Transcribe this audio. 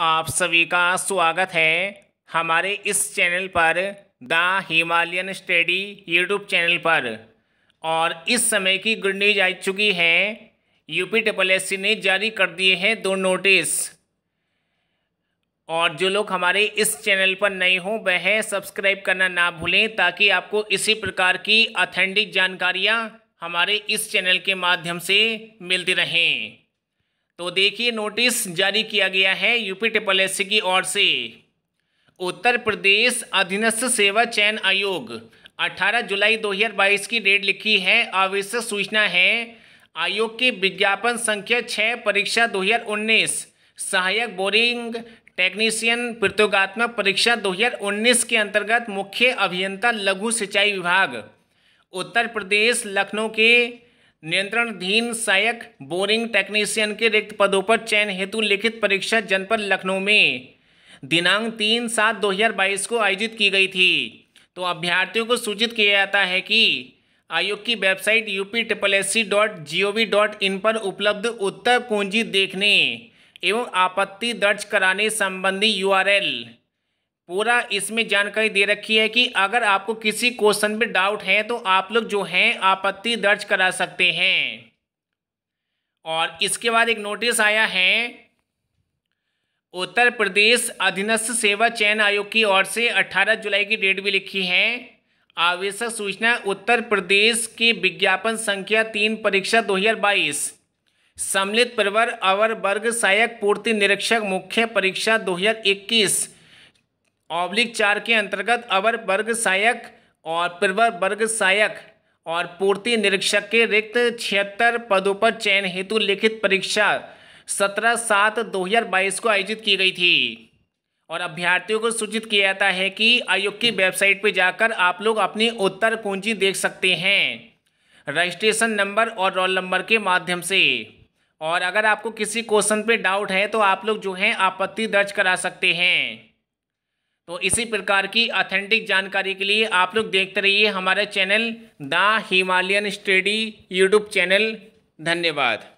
आप सभी का स्वागत है हमारे इस चैनल पर the Himalayan study YouTube channel पर और इस समय की गुड न्यूज आ चुकी है यूपी ट्रिपल एस ने जारी कर दिए हैं दो नोटिस और जो लोग हमारे इस चैनल पर नए हों वह सब्सक्राइब करना ना भूलें ताकि आपको इसी प्रकार की अथेंटिक जानकारियाँ हमारे इस चैनल के माध्यम से मिलती रहें तो देखिए नोटिस जारी किया गया है यूपी ट्रिपल एस की ओर से उत्तर प्रदेश अधीनस्थ सेवा चयन आयोग 18 जुलाई 2022 की डेट लिखी है आवश्यक सूचना है आयोग की विज्ञापन संख्या छः परीक्षा 2019 सहायक बोरिंग टेक्नीशियन प्रतियोगात्मक परीक्षा 2019 के अंतर्गत मुख्य अभियंता लघु सिंचाई विभाग उत्तर प्रदेश लखनऊ के नियंत्रणाधीन सहायक बोरिंग टेक्नीशियन के रिक्त पदों पर चयन हेतु लिखित परीक्षा जनपद लखनऊ में दिनांक तीन सात दो हज़ार बाईस को आयोजित की गई थी तो अभ्यर्थियों को सूचित किया जाता है कि आयोग की website U P triple S C dot G O V dot in पर उपलब्ध उत्तर पूंजी देखने एवं आपत्ति दर्ज कराने संबंधी यू आर एल पूरा इसमें जानकारी दे रखी है कि अगर आपको किसी क्वेश्चन में डाउट है तो आप लोग जो हैं आपत्ति दर्ज करा सकते हैं और इसके बाद एक नोटिस आया है उत्तर प्रदेश अधीनस्थ सेवा चयन आयोग की ओर से 18 जुलाई की डेट भी लिखी है आवश्यक सूचना उत्तर प्रदेश की विज्ञापन संख्या तीन परीक्षा 2022 सम्मिलित प्रवर अवर वर्ग सहायक पूर्ति निरीक्षक मुख्य परीक्षा 2021 ऑब्लिक चार के अंतर्गत अवर वर्ग सहायक और प्रवर वर्ग सहायक और पूर्ति निरीक्षक के रिक्त छिहत्तर पदों पर चयन हेतु लिखित परीक्षा सत्रह सात दो हज़ार बाईस को आयोजित की गई थी और अभ्यर्थियों को सूचित किया जाता है कि आयोग की वेबसाइट पर जाकर आप लोग अपनी उत्तर कुंजी देख सकते हैं रजिस्ट्रेशन नंबर और रोल नंबर के माध्यम से और अगर आपको किसी क्वेश्चन पे डाउट है तो आप लोग जो हैं आपत्ति दर्ज करा सकते हैं तो इसी प्रकार की ऑथेंटिक जानकारी के लिए आप लोग देखते रहिए हमारे channel the Himalayan study YouTube channel धन्यवाद